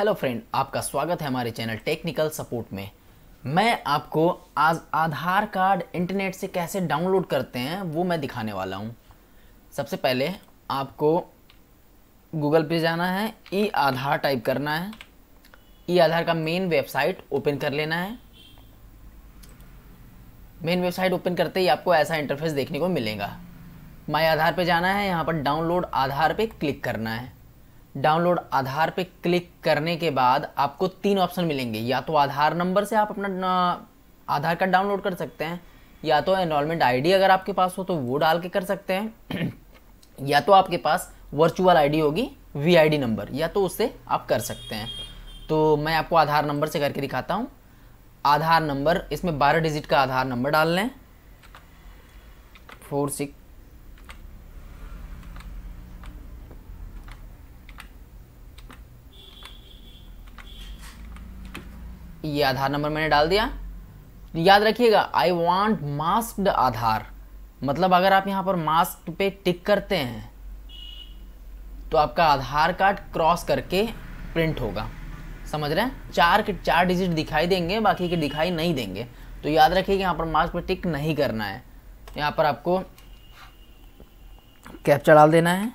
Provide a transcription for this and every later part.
hello friend आपका स्वागत है हमारे चैनल टेक्निकल सपोर्ट में मैं आपको आज आधार कार्ड इंटरनेट से कैसे डाउनलोड करते हैं वो मैं दिखाने वाला हूँ सबसे पहले आपको गूगल पे जाना है ई आधार टाइप करना है ई आधार का मेन वेबसाइट ओपन कर लेना है मेन वेबसाइट ओपन करते ही आपको ऐसा इंटरफेस देखने को मिलेगा माई आधार पे जाना है यहाँ पर डाउनलोड आधार पे क्लिक करना है डाउनलोड आधार पे क्लिक करने के बाद आपको तीन ऑप्शन मिलेंगे या तो आधार नंबर से आप अपना आधार कार्ड डाउनलोड कर सकते हैं या तो एनरोलमेंट आईडी अगर आपके पास हो तो वो डाल के कर सकते हैं या तो आपके पास वर्चुअल आईडी होगी वीआईडी नंबर या तो उससे आप कर सकते हैं तो मैं आपको आधार नंबर से करके दिखाता हूँ आधार नंबर इसमें बारह डिजिट का आधार नंबर डाल लें फोर सिक्स ये आधार नंबर मैंने डाल दिया याद रखिएगा आई वॉन्ट मास्क्ड आधार मतलब अगर आप यहाँ पर मास्क पे टिक करते हैं तो आपका आधार कार्ड क्रॉस करके प्रिंट होगा समझ रहे हैं चार के चार डिजिट दिखाई देंगे बाकी के दिखाई नहीं देंगे तो याद रखिए कि यहाँ पर मास्क पर टिक नहीं करना है यहाँ पर आपको कैप्चा डाल देना है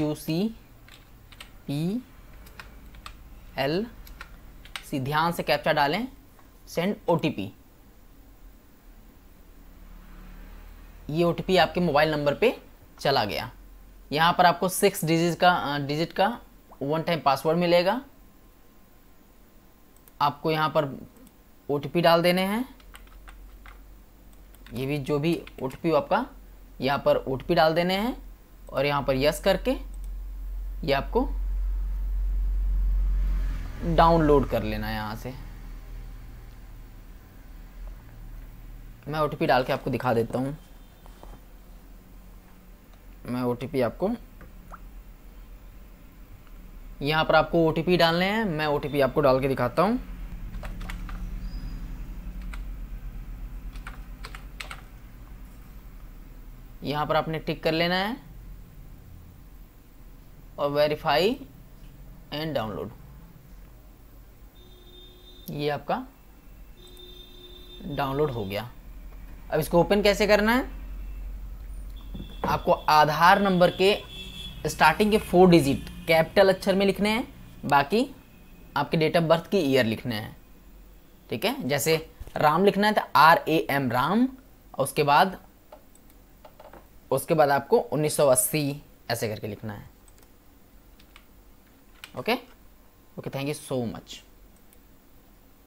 यू सी पी एल ध्यान से कैप्चा डालें सेंड ओटीपी ये ओटीपी आपके मोबाइल नंबर पे चला गया यहाँ पर आपको सिक्स डिजिट का डिजिट का वन टाइम पासवर्ड मिलेगा आपको यहाँ पर ओ डाल देने हैं ये भी जो भी ओ आपका यहाँ पर ओ डाल देने हैं और यहाँ पर यस करके ये आपको डाउनलोड कर लेना यहाँ से मैं ओ डाल के आपको दिखा देता हूँ मैं ओ आपको यहाँ पर आपको ओ डालने हैं मैं ओ आपको डाल के दिखाता हूँ यहाँ पर आपने टिक कर लेना है और वेरीफाई एंड डाउनलोड ये आपका डाउनलोड हो गया अब इसको ओपन कैसे करना है आपको आधार नंबर के स्टार्टिंग के फोर डिजिट कैपिटल अक्षर में लिखने हैं बाकी आपके डेट ऑफ बर्थ की ईयर लिखने हैं ठीक है जैसे राम लिखना है तो आर ए एम राम और उसके बाद उसके बाद आपको 1980 ऐसे करके लिखना है okay okay thank you so much